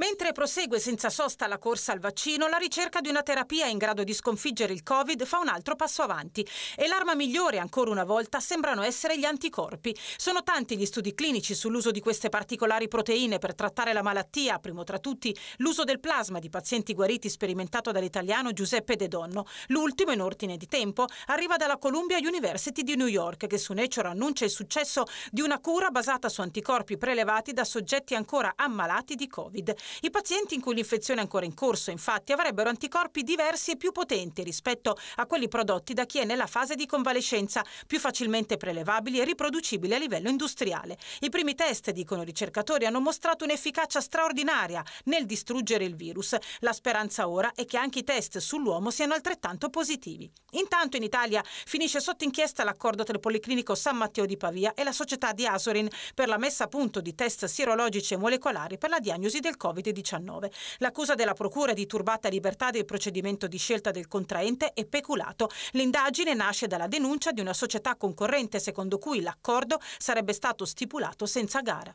Mentre prosegue senza sosta la corsa al vaccino, la ricerca di una terapia in grado di sconfiggere il Covid fa un altro passo avanti e l'arma migliore ancora una volta sembrano essere gli anticorpi. Sono tanti gli studi clinici sull'uso di queste particolari proteine per trattare la malattia, primo tra tutti l'uso del plasma di pazienti guariti sperimentato dall'italiano Giuseppe De Donno. L'ultimo in ordine di tempo arriva dalla Columbia University di New York che su Nature annuncia il successo di una cura basata su anticorpi prelevati da soggetti ancora ammalati di Covid. I pazienti in cui l'infezione è ancora in corso, infatti, avrebbero anticorpi diversi e più potenti rispetto a quelli prodotti da chi è nella fase di convalescenza, più facilmente prelevabili e riproducibili a livello industriale. I primi test, dicono i ricercatori, hanno mostrato un'efficacia straordinaria nel distruggere il virus. La speranza ora è che anche i test sull'uomo siano altrettanto positivi. Intanto in Italia finisce sotto inchiesta l'accordo tra il Policlinico San Matteo di Pavia e la società di Asorin per la messa a punto di test sierologici e molecolari per la diagnosi del Covid. Covid-19. L'accusa della Procura di turbata libertà del procedimento di scelta del contraente è peculato. L'indagine nasce dalla denuncia di una società concorrente secondo cui l'accordo sarebbe stato stipulato senza gara.